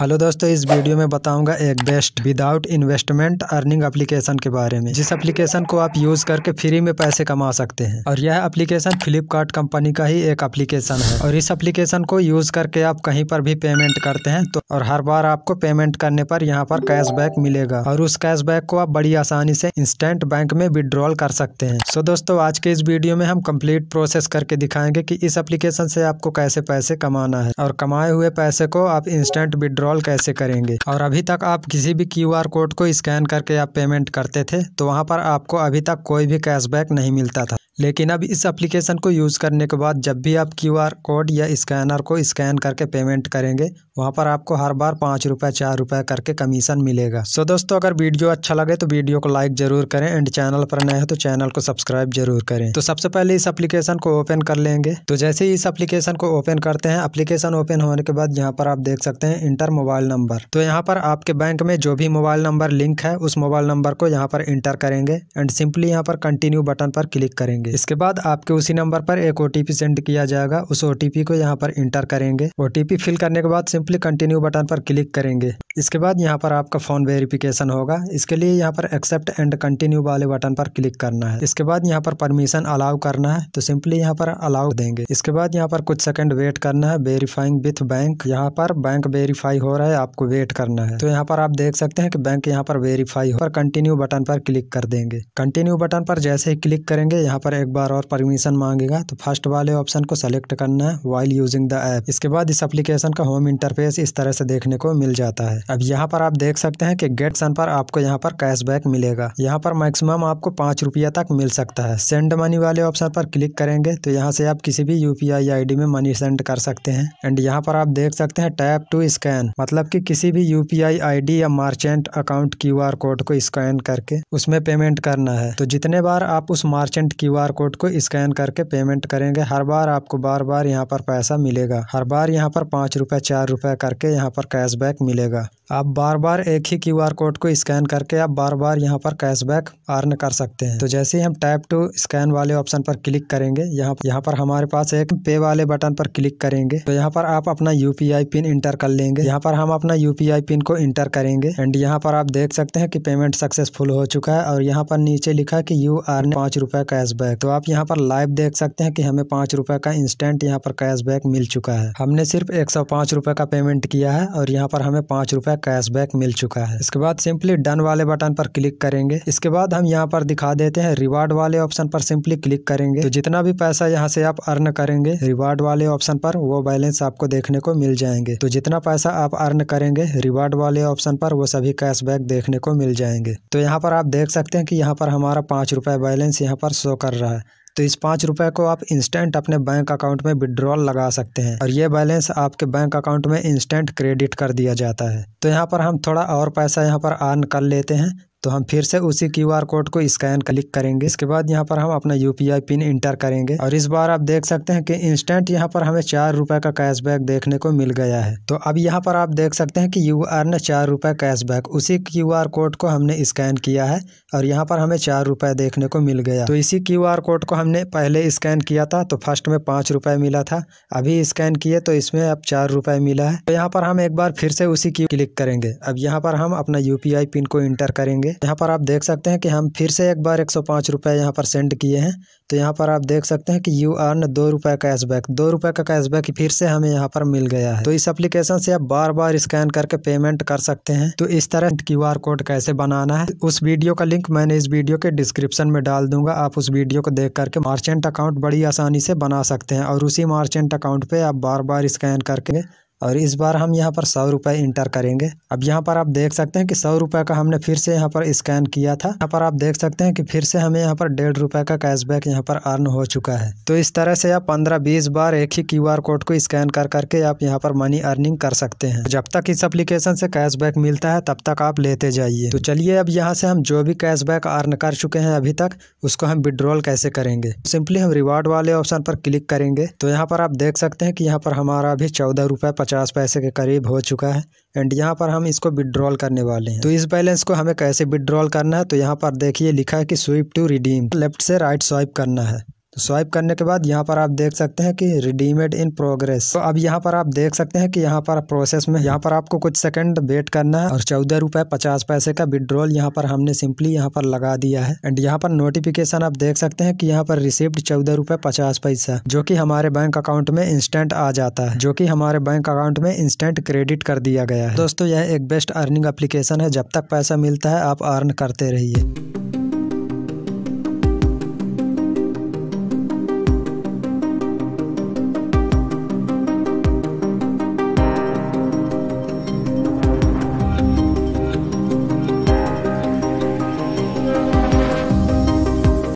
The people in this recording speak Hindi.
हेलो दोस्तों इस वीडियो में बताऊंगा एक best without investment earning application के बारे में जिस एप्लीकेशन को आप यूज़ करके फ्री में पैसे कमा सकते हैं और यह एप्लीकेशन फ्लिपकार्ट कंपनी का ही एक एप्लीकेशन है और इस एप्लीकेशन को यूज़ करके आप कहीं पर भी पेमेंट करते हैं तो और हर बार आपको पेमेंट करने पर यहाँ पर कैशबैक मिलेगा और उस कैशबैक को आप बड़ी आसानी से इंस्टेंट बैंक में विड्रॉल कर सकते हैं सो दोस्तों आज के इस वीडियो में हम कम्प्लीट प्रोसेस करके दिखाएंगे की इस एप्लीकेशन से आपको कैसे पैसे कमाना है और कमाए हुए पैसे को आप इंस्टेंट विड्रॉल विड्रॉल कैसे करेंगे और अभी तक आप किसी भी क्यू कोड को स्कैन करके आप पेमेंट करते थे तो वहाँ पर आपको अभी तक कोई भी कैशबैक नहीं मिलता था लेकिन अब इस एप्लीकेशन को यूज़ करने के बाद जब भी आप क्यू आर कोड या स्कैनर को स्कैन करके पेमेंट करेंगे वहाँ पर आपको हर बार पाँच रुपये चार रुपये करके कमीशन मिलेगा सो so दोस्तों अगर वीडियो अच्छा लगे तो वीडियो को लाइक जरूर करें एंड चैनल पर नए हो तो चैनल को सब्सक्राइब जरूर करें तो सबसे पहले इस एप्लीकेशन को ओपन कर लेंगे तो जैसे ही इस एप्लीकेशन को ओपन करते हैं एप्लीकेशन ओपन होने के बाद यहाँ पर आप देख सकते हैं इंटर मोबाइल नंबर तो यहाँ पर आपके बैंक में जो भी मोबाइल नंबर लिंक है उस मोबाइल नंबर को यहाँ पर इंटर करेंगे एंड सिंपली यहाँ पर कंटिन्यू बटन पर क्लिक करेंगे करेंगे इसके बाद आपके उसी नंबर पर एक ओ सेंड किया जाएगा उस ओ को यहाँ पर इंटर करेंगे ओ फिल करने के बाद सिंपली कंटिन्यू बटन पर क्लिक करेंगे इसके बाद यहाँ पर आपका फ़ोन वेरिफिकेशन होगा इसके लिए यहाँ पर एक्सेप्ट एंड कंटिन्यू वाले बटन पर क्लिक करना है इसके बाद यहाँ पर परमिशन अलाउ करना है तो सिंपली यहाँ पर अलाउ देंगे इसके बाद यहाँ पर कुछ सेकंड वेट करना है वेरीफाइंग विथ बैंक यहाँ पर बैंक वेरीफाई हो रहा है आपको वेट करना है तो यहाँ पर आप देख सकते हैं कि बैंक यहाँ पर वेरीफाई हो और कंटिन्यू बटन पर क्लिक कर देंगे कंटिन्यू बटन पर जैसे ही क्लिक करेंगे यहाँ पर एक बार और परमिशन मांगेगा तो फर्स्ट वाले ऑप्शन को सेलेक्ट करना है वाइल यूजिंग द ऐप इसके बाद इस एप्लीकेशन का होम इंटरफेस इस तरह से देखने को मिल जाता है अब यहाँ पर आप देख सकते हैं कि गेट सन पर आपको यहाँ पर कैशबैक मिलेगा यहाँ पर मैक्सिमम आपको पाँच रुपया तक मिल सकता है सेंड मनी वाले ऑप्शन पर क्लिक करेंगे तो यहाँ से आप किसी भी यूपीआई आईडी में मनी सेंड कर सकते हैं एंड यहाँ पर आप देख सकते हैं टैप टू स्कैन मतलब कि किसी भी यूपीआई डी या मार्चेंट अकाउंट आर कोड को स्कैन करके उसमें पेमेंट करना है तो जितने बार आप उस मार्चेंट आर कोड को स्कैन करके पेमेंट करेंगे हर बार आपको बार बार यहाँ पर पैसा मिलेगा हर बार यहाँ पर पाँच रुपये चार रुपये करके यहाँ पर कैशबैक मिलेगा आप बार बार एक ही क्यू आर कोड को स्कैन करके आप बार बार यहाँ पर कैशबैक अर्न कर सकते हैं तो जैसे ही हम टैप टू स्कैन वाले ऑप्शन पर क्लिक करेंगे यहाँ यहाँ पर हमारे पास एक पे वाले बटन पर क्लिक करेंगे तो यहाँ पर आप अपना यूपीआई पिन इंटर कर लेंगे यहाँ पर हम अपना यूपीआई पिन को इंटर करेंगे एंड यहाँ पर आप देख सकते हैं कि पेमेंट सक्सेसफुल हो चुका है और यहाँ पर नीचे लिखा है कि यू आर पाँच रुपये कैशबैक तो आप यहाँ पर लाइव देख सकते हैं कि हमें पाँच रुपये का इंस्टेंट यहाँ पर कैशबैक मिल चुका है हमने सिर्फ एक सौ पाँच रुपये का पेमेंट किया है और यहाँ पर हमें पाँच रुपये रुपए कैशबैक मिल चुका है इसके बाद सिंपली डन वाले बटन पर क्लिक करेंगे इसके बाद हम यहाँ पर दिखा देते हैं रिवार्ड वाले ऑप्शन पर सिंपली क्लिक करेंगे तो जितना भी पैसा यहाँ से आप अर्न करेंगे रिवार्ड वाले ऑप्शन पर वो बैलेंस आपको देखने को मिल जाएंगे तो जितना पैसा आप अर्न करेंगे रिवार्ड वाले ऑप्शन पर वो सभी कैशबैक देखने को मिल जाएंगे तो यहाँ पर आप देख सकते हैं कि यहाँ पर हमारा पांच रुपए बैलेंस यहाँ पर शो कर रहा है तो इस पाँच रुपए को आप इंस्टेंट अपने बैंक अकाउंट में विड्रॉल लगा सकते हैं और ये बैलेंस आपके बैंक अकाउंट में इंस्टेंट क्रेडिट कर दिया जाता है तो यहाँ पर हम थोड़ा और पैसा यहाँ पर अर्न कर लेते हैं तो हम फिर से उसी क्यू आर कोड को स्कैन क्लिक करेंगे इसके बाद यहाँ पर हम अपना U P I PIN enter करेंगे और इस बार आप देख सकते हैं कि इंस्टेंट यहाँ पर हमें चार रुपए का कैशबैक देखने को मिल गया है तो अब यहाँ पर आप देख सकते हैं कि यू आर ने चार रुपए कैशबैक उसी क्यू आर कोड को हमने स्कैन किया है और यहाँ पर हमें चार रुपए देखने को मिल गया तो इसी क्यू आर कोड को हमने पहले स्कैन किया था तो फर्स्ट में पांच रुपये मिला था अभी स्कैन किए तो इसमें अब चार रुपए मिला है तो यहाँ पर हम एक बार फिर से उसी क्लिक करेंगे अब यहाँ पर हम अपना यू पी आई पिन को इंटर करेंगे करेंगे यहाँ पर आप देख सकते हैं कि हम फिर से एक बार एक सौ पाँच रुपये यहाँ पर सेंड किए हैं तो यहाँ पर आप देख सकते हैं कि यू अर्न दो रुपये कैशबैक दो रुपये का कैशबैक फिर से हमें यहाँ पर मिल गया है तो इस एप्लीकेशन से आप बार बार स्कैन करके पेमेंट कर सकते हैं तो इस तरह क्यू कोड कैसे बनाना है उस वीडियो का लिंक मैंने इस वीडियो के डिस्क्रिप्शन में डाल दूंगा आप उस वीडियो को देख करके मार्चेंट अकाउंट बड़ी आसानी से बना सकते हैं और उसी मार्चेंट अकाउंट पर आप बार बार स्कैन करके और इस बार हम यहाँ पर सौ रुपये इंटर करेंगे अब यहाँ पर आप देख सकते हैं कि सौ रुपये का हमने फिर से यहाँ पर स्कैन किया था यहाँ पर आप देख सकते हैं कि फिर से हमें यहाँ पर डेढ़ रुपये का कैशबैक यहाँ पर अर्न हो चुका है तो इस तरह से आप पंद्रह बीस बार एक ही क्यू कोड को स्कैन कर करके आप यहाँ पर मनी अर्निंग कर सकते हैं जब तक इस अप्लीकेशन से कैशबैक मिलता है तब तक आप लेते जाइए तो चलिए अब यहाँ से हम जो भी कैशबैक अर्न कर चुके हैं अभी तक उसको हम विड्रॉल कैसे करेंगे सिंपली हम रिवार्ड वाले ऑप्शन पर क्लिक करेंगे तो यहाँ पर आप देख सकते हैं कि यहाँ पर हमारा अभी चौदह रुपये पचास पैसे के करीब हो चुका है एंड यहाँ पर हम इसको विड्रॉल करने वाले हैं तो इस बैलेंस को हमें कैसे विड्रॉल करना है तो यहाँ पर देखिए लिखा है कि स्विप टू रिडीम लेफ्ट से राइट स्वाइप करना है तो स्वाइप करने के बाद यहाँ पर आप देख सकते हैं कि रिडीमेड इन प्रोग्रेस तो अब यहाँ पर आप देख सकते हैं कि यहाँ पर प्रोसेस में यहाँ पर आपको कुछ सेकंड वेट करना है और चौदह रुपए पचास पैसे का विड्रॉल यहाँ पर हमने सिंपली यहाँ पर लगा दिया है एंड यहाँ पर नोटिफिकेशन आप देख सकते हैं कि यहाँ पर रिसिप्ट चौदह रुपए पचास पैसा जो की हमारे बैंक अकाउंट में इंस्टेंट आ जाता है जो की हमारे बैंक अकाउंट में इंस्टेंट क्रेडिट कर दिया गया है दोस्तों यह एक बेस्ट अर्निंग एप्लीकेशन है जब तक पैसा मिलता है आप अर्न करते रहिए